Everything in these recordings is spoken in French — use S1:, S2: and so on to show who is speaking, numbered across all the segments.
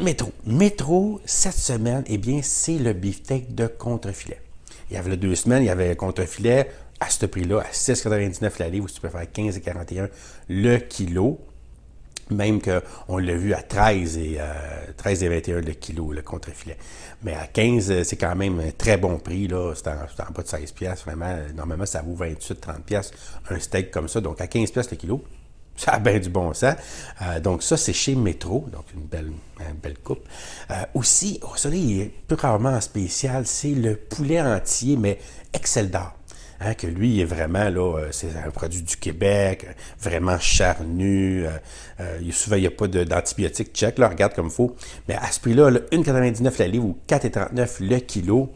S1: Métro. Métro, cette semaine, eh bien, c'est le beefsteak de contrefilet. Il y avait deux semaines, il y avait contrefilet à ce prix-là, à 6,99 la livre, ou tu peux faire 15,41 le kilo. Même qu'on l'a vu à 13 et, 21 euh, le kilo, le contrefilet. Mais à 15, euh, c'est quand même un très bon prix. C'est, en, bas de 16 pièces vraiment. Normalement, ça vaut 28-30 pièces un steak comme ça. Donc, à 15 pièces le kilo, Ça a bien du bon ça. Euh, donc ça, c'est chez Metro, donc une belle, belle coupe. Euh, aussi, au soleil, il est plus rarement spécial, c'est le poulet entier, mais Excel d'or. Hein, que lui, il est vraiment, là, euh, c'est un produit du Québec, vraiment charnu. il, souvent, il n'y a pas d'antibiotiques. Check, là, regarde comme il faut. Mais à ce prix-là, 1,99 la livre ou 4,39 le kilo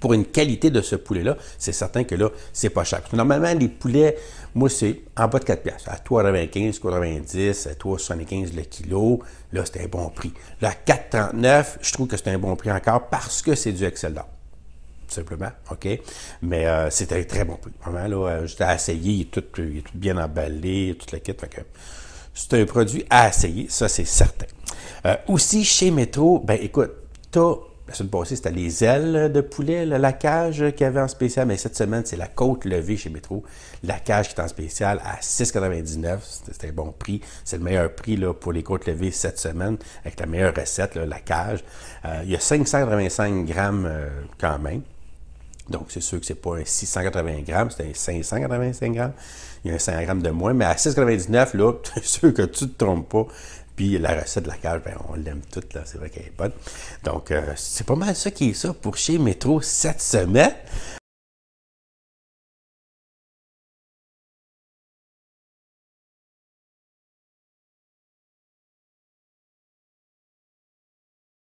S1: pour une qualité de ce poulet-là, c'est certain que là, c'est pas cher. normalement, les poulets, moi, c'est en bas de 4 pièces, à 3,95, 90, à 3,75 le kilo. Là, c'est un bon prix. Là, 4,39, je trouve que c'est un bon prix encore parce que c'est du excellent simplement, OK? Mais c'était euh, c'est un très bon prix. Vraiment, là, euh, j'étais essayé, il tout, il est, tout, bien emballé, toute la quête. c'est un produit à essayer, ça, c'est certain. Euh, aussi, chez Métro, ben écoute, t'as la semaine passée, c'était les ailes de poulet, la cage qu'il y avait en spécial. Mais cette semaine, c'est la côte levée chez Métro. La cage qui est en spécial à 6,99. C'était un bon prix. C'est le meilleur prix pour les côtes levées cette semaine, avec la meilleure recette, la cage. Euh, il y a 585 grammes euh, quand même. Donc, c'est sûr que c'est pas un 680 grammes, c'est un 585 grammes. Il y a un 100 grammes de moins, mais à 6,99, là, c'est sûr que tu te trompes pas. Puis la recette de la cage, ben, on l'aime toute, là, c'est vrai qu'elle est bonne. Donc, euh, c'est pas mal ça qui est ça pour chez Métro cette semaine.